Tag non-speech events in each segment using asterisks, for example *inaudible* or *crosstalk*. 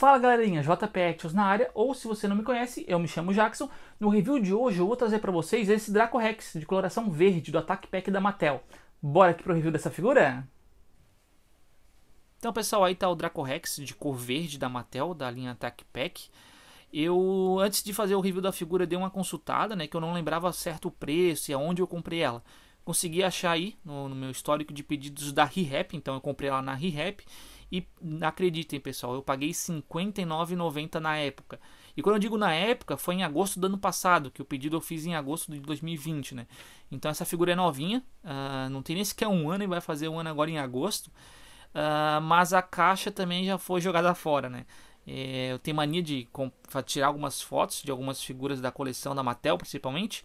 Fala galerinha, JP Actions na área, ou se você não me conhece, eu me chamo Jackson. No review de hoje eu vou trazer para vocês esse Draco Rex de coloração verde do Attack Pack da Mattel. Bora aqui pro review dessa figura? Então pessoal, aí tá o Draco Rex de cor verde da Mattel, da linha Attack Pack. Eu, antes de fazer o review da figura, dei uma consultada, né, que eu não lembrava certo o preço e aonde eu comprei ela. Consegui achar aí no, no meu histórico de pedidos da ReHap, então eu comprei ela na ReHap e acreditem, pessoal, eu paguei R$ 59,90 na época. E quando eu digo na época, foi em agosto do ano passado, que o pedido eu fiz em agosto de 2020, né? Então essa figura é novinha, uh, não tem nem sequer um ano e vai fazer um ano agora em agosto. Uh, mas a caixa também já foi jogada fora, né? É, eu tenho mania de tirar algumas fotos de algumas figuras da coleção da Mattel, principalmente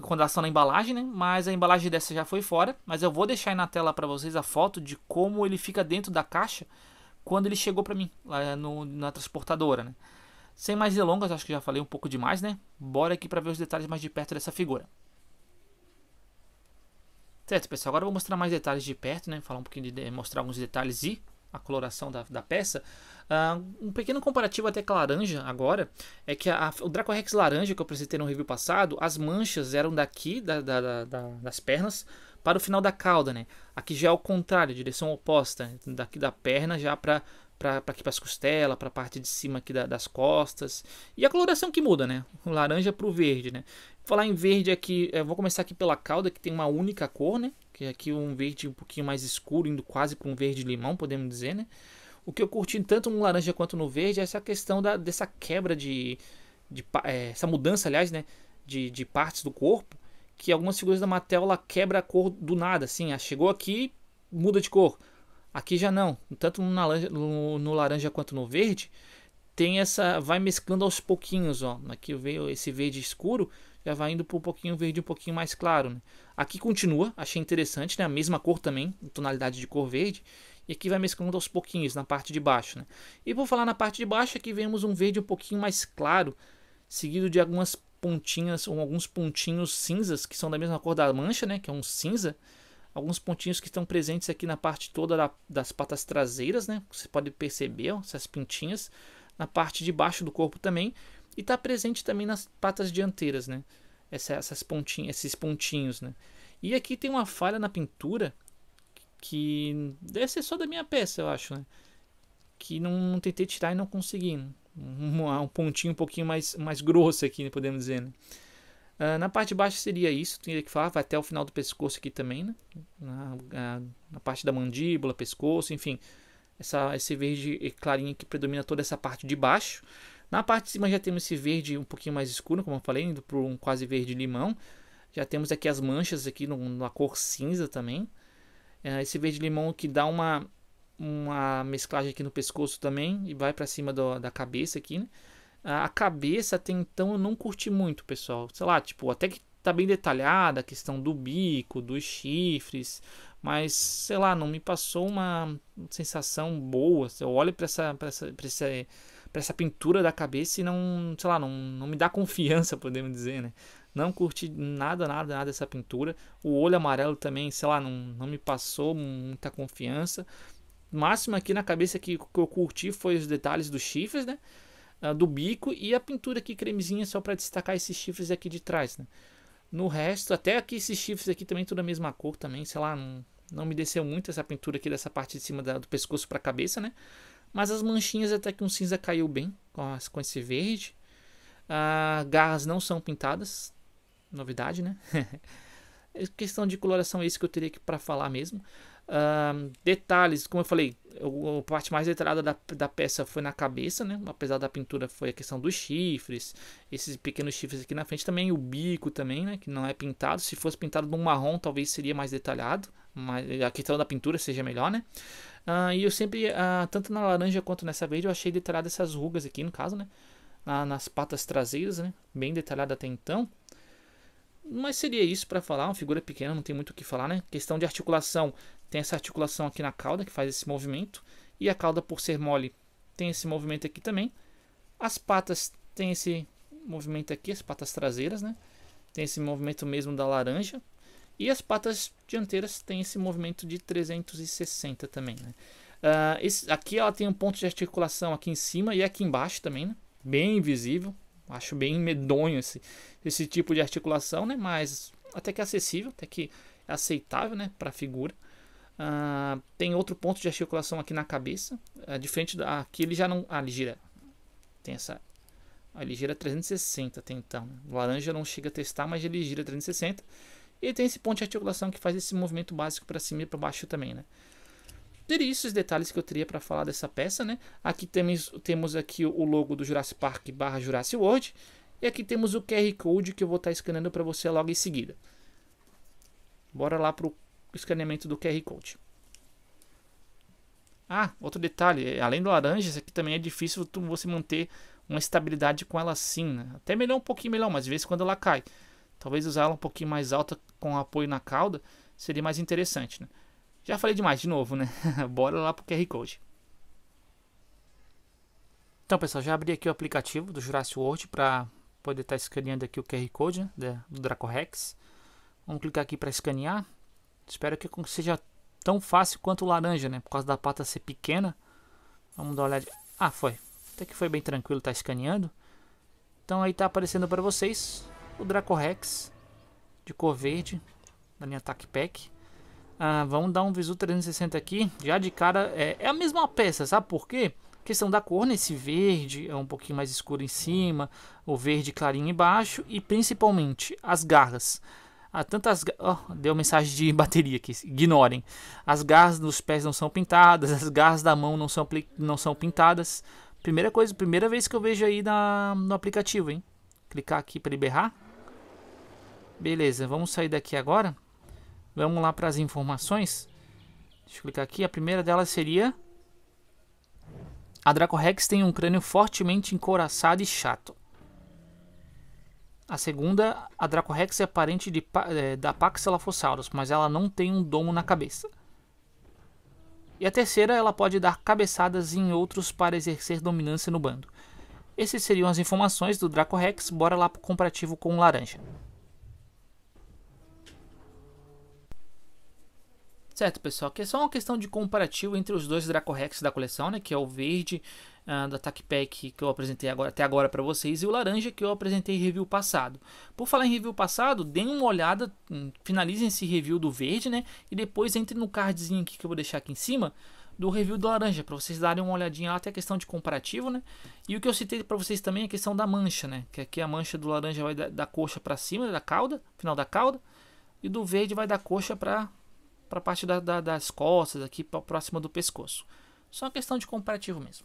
quando elas estão na embalagem, né? Mas a embalagem dessa já foi fora. Mas eu vou deixar aí na tela para vocês a foto de como ele fica dentro da caixa quando ele chegou para mim lá no, na transportadora, né? Sem mais delongas, acho que já falei um pouco demais, né? Bora aqui para ver os detalhes mais de perto dessa figura. Certo, pessoal, agora eu vou mostrar mais detalhes de perto, né? Falar um pouquinho de, de mostrar alguns detalhes e a coloração da, da peça. Uh, um pequeno comparativo até com a laranja agora é que a, a, o Draco Rex laranja que eu apresentei no review passado, as manchas eram daqui da, da, das pernas para o final da cauda, né? Aqui já é o contrário, direção oposta, daqui da perna já para para aqui para as costelas, para a parte de cima aqui da, das costas. E a coloração que muda, né? O laranja para o verde, né? Falar em verde aqui, é, vou começar aqui pela cauda que tem uma única cor, né? que aqui um verde um pouquinho mais escuro, indo quase para um verde limão, podemos dizer, né? O que eu curti tanto no laranja quanto no verde é essa questão da, dessa quebra de, de é, essa mudança, aliás, né, de, de partes do corpo, que algumas figuras da Mattel ela quebra a cor do nada, assim, ah, chegou aqui, muda de cor. Aqui já não, tanto no laranja, no, no laranja quanto no verde, tem essa vai mesclando aos pouquinhos, ó. Aqui veio esse verde escuro, já vai indo para um pouquinho verde, um pouquinho mais claro. Né? Aqui continua, achei interessante, né? a mesma cor também, tonalidade de cor verde. E aqui vai mesclando aos pouquinhos, na parte de baixo. Né? E por falar na parte de baixo, aqui vemos um verde um pouquinho mais claro, seguido de algumas pontinhas, ou alguns pontinhos cinzas, que são da mesma cor da mancha, né? que é um cinza. Alguns pontinhos que estão presentes aqui na parte toda da, das patas traseiras, né? Você pode perceber ó, essas pintinhas. Na parte de baixo do corpo também e está presente também nas patas dianteiras, né? Essa, essas pontinhas, esses pontinhos, né? E aqui tem uma falha na pintura que deve ser só da minha peça, eu acho, né? Que não, não tentei tirar e não consegui. Um, um, pontinho um pouquinho mais, mais grosso aqui, né, podemos dizer, né? Uh, na parte de baixo seria isso, teria que falar, vai até o final do pescoço aqui também, né? Na, na parte da mandíbula, pescoço, enfim. Essa, esse verde clarinho que predomina toda essa parte de baixo. Na parte de cima já temos esse verde um pouquinho mais escuro, como eu falei, indo para um quase verde limão. Já temos aqui as manchas aqui no, na cor cinza também. É, esse verde limão que dá uma, uma mesclagem aqui no pescoço também e vai para cima do, da cabeça aqui, né? A cabeça até então eu não curti muito, pessoal. Sei lá, tipo, até que tá bem detalhada a questão do bico, dos chifres, mas sei lá, não me passou uma sensação boa. Eu olho para essa, essa, essa para essa pintura da cabeça e não, sei lá, não, não me dá confiança, *laughs* podemos dizer, né? Não curti nada, nada, nada dessa pintura. O olho amarelo também, sei lá, não, não me passou muita confiança. O máximo aqui na cabeça que, que eu curti foi os detalhes dos chifres, né? Ah, do bico e a pintura aqui cremezinha só para destacar esses chifres aqui de trás, né? No resto, até aqui esses chifres aqui também tudo a mesma cor também, sei lá, não, não me desceu muito essa pintura aqui dessa parte de cima da, do pescoço para a cabeça, né? Mas as manchinhas até que um cinza caiu bem com, as, com esse verde. Ah, garras não são pintadas. Novidade, né? *laughs* é questão de coloração é isso que eu teria que para falar mesmo. Uh, detalhes, como eu falei, a parte mais detalhada da, da peça foi na cabeça, né? Apesar da pintura foi a questão dos chifres, esses pequenos chifres aqui na frente também, o bico também, né? Que não é pintado. Se fosse pintado num marrom, talvez seria mais detalhado mas a questão da pintura seja melhor, né? Ah, e eu sempre, ah, tanto na laranja quanto nessa verde, eu achei detalhada essas rugas aqui, no caso, né? Ah, nas patas traseiras, né? Bem detalhada até então. Mas seria isso para falar, uma figura pequena, não tem muito o que falar, né? Questão de articulação, tem essa articulação aqui na cauda que faz esse movimento. E a cauda, por ser mole, tem esse movimento aqui também. As patas tem esse movimento aqui, as patas traseiras, né? Tem esse movimento mesmo da laranja. E as patas dianteiras têm esse movimento de 360 também. Né? Uh, esse, aqui ela tem um ponto de articulação aqui em cima e aqui embaixo também, né? bem visível. Acho bem medonho esse, esse tipo de articulação, né? mas até que é acessível, até que é aceitável né? para a figura. Uh, tem outro ponto de articulação aqui na cabeça, uh, diferente da, aqui ele já não. Ah, ele gira. Tem essa. Ah, ele gira 360 até então. Né? O laranja não chega a testar, mas ele gira 360. E tem esse ponto de articulação que faz esse movimento básico para cima e para baixo também, né? Teria isso os detalhes que eu teria para falar dessa peça, né? Aqui temos, temos aqui o logo do Jurassic Park barra Jurassic World. E aqui temos o QR Code que eu vou estar tá escaneando para você logo em seguida. Bora lá para o escaneamento do QR Code. Ah, outro detalhe, além do laranja, isso aqui também é difícil você manter uma estabilidade com ela assim, né? Até melhor um pouquinho melhor, mas de vez em quando ela cai. Talvez usar ela um pouquinho mais alta com apoio na cauda seria mais interessante, né? Já falei demais de novo, né? *laughs* Bora lá pro QR Code. Então, pessoal, já abri aqui o aplicativo do Jurassic World para poder estar tá escaneando aqui o QR Code né, do Dracorex. Vamos clicar aqui para escanear. Espero que seja tão fácil quanto o laranja, né? Por causa da pata ser pequena. Vamos dar uma olhada. Ah, foi. Até que foi bem tranquilo tá escaneando. Então aí tá aparecendo para vocês o Dracorex de cor verde da minha Attack Pack. Ah, vamos dar um visu 360 aqui. Já de cara é, é a mesma peça, sabe por quê? Questão da cor, nesse né? verde é um pouquinho mais escuro em cima, o verde clarinho embaixo e principalmente as garras. Há ah, tantas. Oh, deu mensagem de *laughs* bateria aqui, ignorem. As garras dos pés não são pintadas, as garras da mão não são, não são pintadas. Primeira coisa, primeira vez que eu vejo aí na, no aplicativo, hein? Clicar aqui para liberar. Beleza, vamos sair daqui agora. Vamos lá para as informações. Deixa eu clicar aqui. A primeira delas seria... A Dracorex tem um crânio fortemente encoraçado e chato. A segunda, a Dracorex é parente de, é, da paxelaphosaurus, mas ela não tem um domo na cabeça. E a terceira, ela pode dar cabeçadas em outros para exercer dominância no bando. Essas seriam as informações do Dracorex, bora lá para o comparativo com o laranja. Certo, pessoal, que é só uma questão de comparativo entre os dois Dracorex da coleção, né, que é o verde uh, ah, do Attack Pack que eu apresentei agora, até agora para vocês e o laranja que eu apresentei em review passado. Por falar em review passado, deem uma olhada, hum, finalizem esse review do verde, né, e depois entre no cardzinho aqui que eu vou deixar aqui em cima, do review do laranja, para vocês darem uma olhadinha lá, até a questão de comparativo, né? E o que eu citei para vocês também é a questão da mancha, né? Que aqui a mancha do laranja vai da, da coxa para cima, da cauda, final da cauda, e do verde vai da coxa para para a parte da, da, das costas, aqui pra, próxima do pescoço. Só uma questão de comparativo mesmo.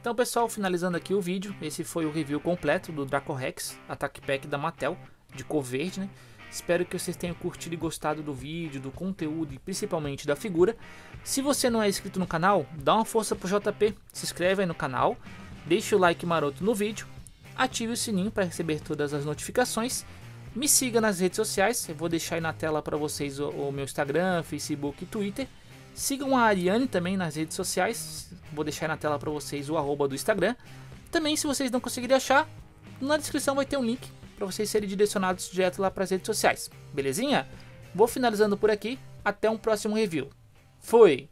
Então pessoal, finalizando aqui o vídeo, esse foi o review completo do Draco Rex, Attack Pack da Mattel, de cor verde, né? Espero que vocês tenham curtido e gostado do vídeo, do conteúdo e principalmente da figura. Se você não é inscrito no canal, dá uma força pro JP, se inscreve aí no canal, deixa o like maroto no vídeo, ative o sininho para receber todas as notificações me siga nas redes sociais, eu vou deixar aí na tela para vocês o, o, meu Instagram, Facebook e Twitter. Sigam a Ariane também nas redes sociais, vou deixar aí na tela para vocês o arroba do Instagram. Também, se vocês não conseguirem achar, na descrição vai ter um link para vocês serem direcionados direto lá para as redes sociais, belezinha? Vou finalizando por aqui, até um próximo review. Fui!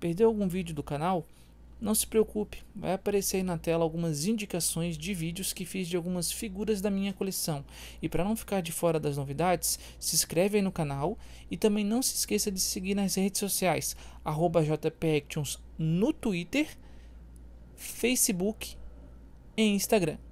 Perdeu algum vídeo do canal? Não se preocupe, vai aparecer aí na tela algumas indicações de vídeos que fiz de algumas figuras da minha coleção. E para não ficar de fora das novidades, se inscreve aí no canal e também não se esqueça de seguir nas redes sociais @jpactions no Twitter, Facebook e Instagram.